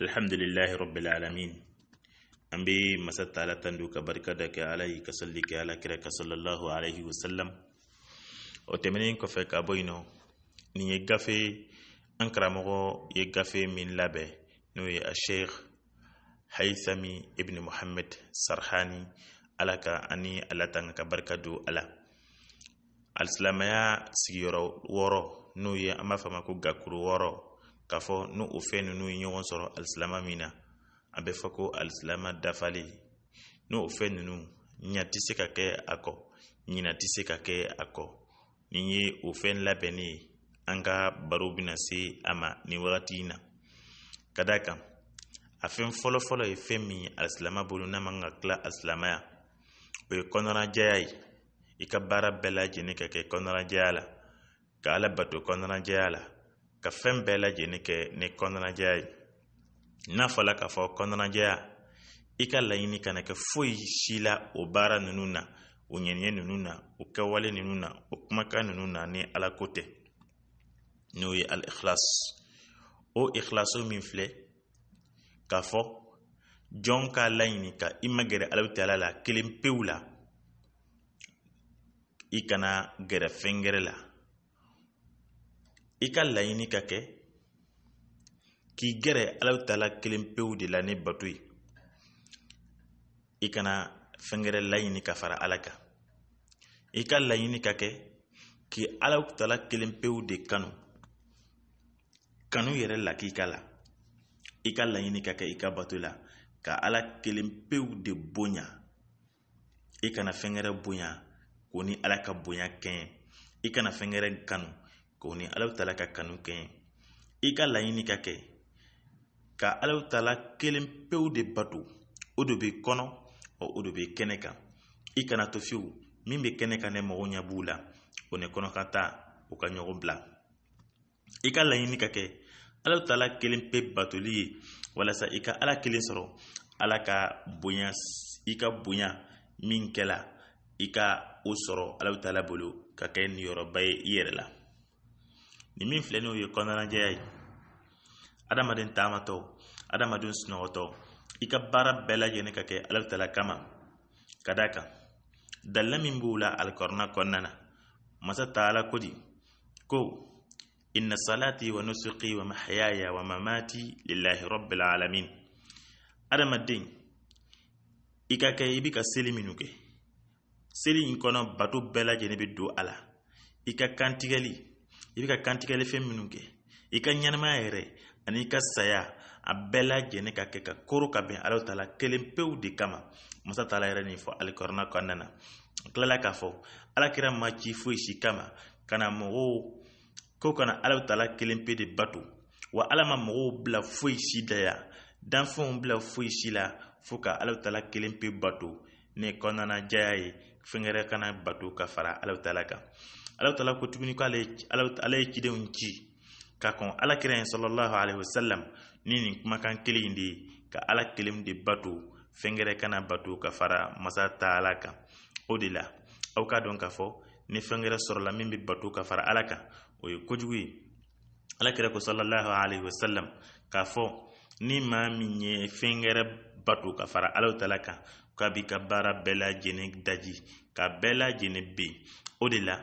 الحمد لله رب العالمين أمبي مسات على تندو كبركة دك عليه كسلك على كرك صلى الله عليه وسلم وتمنين كفك أبوينو ني يغفي أنكرامو يكافي من لابه نوي الشيخ حيثمي ابن محمد سرحاني علاك أني على تنك بركة دو على السلام يا سيورو ورو نوي أما فما كو غاكرو ورو k'a fɔ n'u o fɛn nunu ye ɲɔgɔn sɔrɔ alisilama min na a bɛ fɔ ko alisilama dafalen n'o fɛn nunu ɲa tɛ se ka kɛ a kɔ ɲina tɛ se ka kɛ a kɔ nin ye o fɛn labɛnnen ye an ka baro bena se a ma nin wagati na ka d'a kan a fɛn fɔlɔfɔlɔ ye fɛn min ye alisilama bolo n'a man ka kila alisilamaya o ye kɔnɔnajɛya ye i ka baara bɛɛ lajɛlen ka kɛ kɔnɔnajɛya la ka ala bato kɔnɔnajɛya la ka fɛn bɛɛ lajɛlen kɛ ni kɔnɔnajɛya ye n'a fɔla k'a fɔ kɔnɔnajɛya i ka laɲini kana kɛ foyi si la o baara ninnu na o ɲɛniɲɛ ninnu na o kɛwale ninnu na o kumakan ninnu na ni ala ko tɛ n'o ye al-ikhlas o ikhlaso min filɛ k'a fɔ jɔn k'a laɲini ka i ma gɛrɛ ala taala la kelen pewu la i kana gɛrɛ fɛn gɛrɛ la i ka laɲini ka kɛ k'i gɛrɛ ala taala kelen pewu de la ni bato ye i kana fɛngɛrɛ laɲini ka fara ala kan i ka laɲini ka kɛ k'i ala taala kelen pewu de kanu kanu yɛrɛ ka la i ka laɲini ka kɛ i ka bato la ka ala kelen pewu de bonya i kana fɛngɛrɛ bonya k'o ni ala ka bonya kɛɲɛ i kana fɛngɛrɛ kanu k'o ni alaw ka kanu kɛɲɛ i ka laɲini ka kɛ ka alaw taala kelen pewu de bato o de b'i kɔnɔ ɔ o de b'i kɛnɛ kan i kana to fiyewu min bɛ kɛnɛ kan ne mago ɲɛ b'u la o ni kɔnɔkata o ka ɲɔgɔn bila i ka laɲini ka kɛ alaw kelen pe batoli ye walasa i ka ala kelen sɔrɔ ala ka bonya i ka bonya min kɛla i ka o sɔrɔ alaw tala bolo ka kɛ niyɔrɔba ye i yɛrɛ la ni min filɛ n'o ye kɔnɔnajɛya ye adamaden taamatɔ adamaden sunɔgɔtɔ i ka baara bɛɛ lajɛlen ka kɛ ala tala kama ka da kan dalila min b'o la alikɔrɔna kɔnɔna na masa taala ko di ko inna salati wa nusuki wa mahayaya wa mamati lillahi rabbil alamin adamaden i ka kɛ i bi ka seli minnu kɛ seli in kɔnɔ bato bɛɛ lajɛlen bɛ don a la i ka kantigɛli i bɛ ka kantigɛ fɛn minnu kɛ i ka ɲɛnamaya yɛrɛ ani i ka saya a bɛɛ lajɛlen ka kɛ ka koro ka bɛn ala ta la kelen pewu de kama masa taala yɛrɛ nin fɔ alikɔrɔna kɔnɔna na tilala k'a fɔ alakira ma ci foyi si kama kana mɔgɔw ko kana ala taala kelen pe de bato wa ala ma mɔgɔw bila foyi si daya danfɛnw bila foyi si la fo ka ala taala kelen pe bato ni kɔnɔna jaya ye fɛngɛrɛ kana bato ka fara ala taala kan ala taala ko tuguni ko ala ye cidenw ci ka kɔn alakira ye salallahu alaihi wasallam ni nin kumakan kelen de ka ala kelen de bato fɛngɛrɛ kana bato ka fara masa taala kan o de la aw k'a dɔn k'a fɔ ni fɛngɛrɛ sɔrɔla min bɛ bato ka fara ala kan o ye kojugu ye alakira ko salallahu alaihi wasallam k'a fɔ ni maa min ye fɛngɛrɛ bato ka fara alaw taala kan k'a b'i ka baara bɛɛ lajɛlen daji ka bɛɛ lajɛlen ben o de la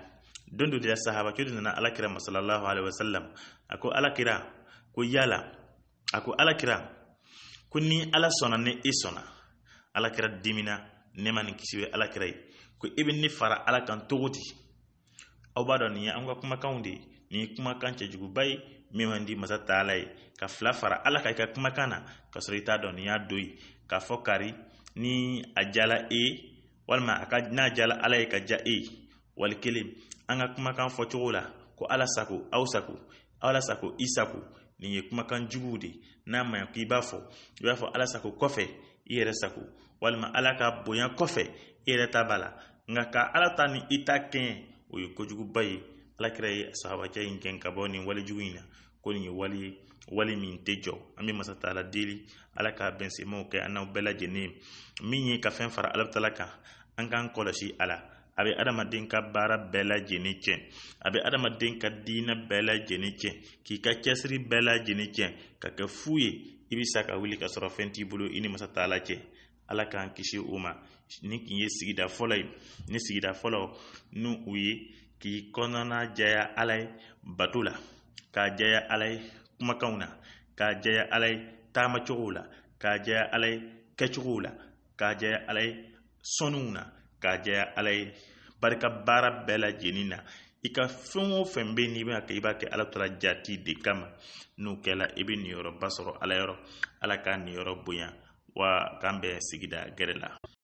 dondo de sahaba ke dina alakira sallallahu alaihi wasallam ako alakira ko yala ako alakira ko ni ala sɔnna ne e alakira dimina ne ma nin alakira ko e bɛ ne fara aw b'a dɔn nin ye an ka kumakanw de ye nin ye kumakan ka fila fara ka i ka ka sɔrɔ i y'a do k'a fɔ ni a jala e ye walima a ka ka ja e wali kelen an ka kumakan fɔcogo la ko ala sago aw sago ala sago i sago nin ye kumakan juguw de n'a ma ɲi k'i b'a fɔ i b'a fɔ ala sago kɔfɛ i yɛrɛ sago walima ala ka bonya kɔfɛ i yɛrɛ ta b'a la nka ka ala ta ni i ta kɛɲɛ o ye kojuguba ye alakira ye sahabacɛ in gɛn ka bɔ nin walijugu in na ko nin ye wali wali min tɛ jɔ an bɛ masa taala deli ala k'a bɛn semaw kɛ an n'aw bɛɛ lajɛlen min ye ka fɛn fara ala kan an k'an kɔlɔsi a la a bɛ adamaden ka baara bɛɛ lajɛlen cɛ a bɛ adamaden ka diinɛ bɛɛ lajɛlen cɛ k'i ka cɛsiri bɛɛ lajɛlen cɛ ka kɛ fu ye i bɛ sa ka wuli ka sɔrɔ fɛn t'i bolo i ni masa t'a la cɛ ala k'an kisi o ma nin tun ye sigida fɔlɔ ye ni sigida fɔlɔ ni u ye k'i kɔnɔna jɛya ala ye bato la k'a jɛya ala ye kumakanw na k'a jɛya ala ye taamacogow la k'a jɛya ala ye kɛcogow la k'a jɛya ala ye sɔnniw na k'a jɛya ala ye barika baara bɛɛ lajɛlen na i ka fɛn o fɛn be n'i bena kɛ i b'a kɛ ala tɔla jati de kama n'u kɛla i bɛ niyɔrɔba sɔrɔ ala yɔrɔ ala ka niyɔrɔ bonya wa k'an bɛ sigida gɛrɛ la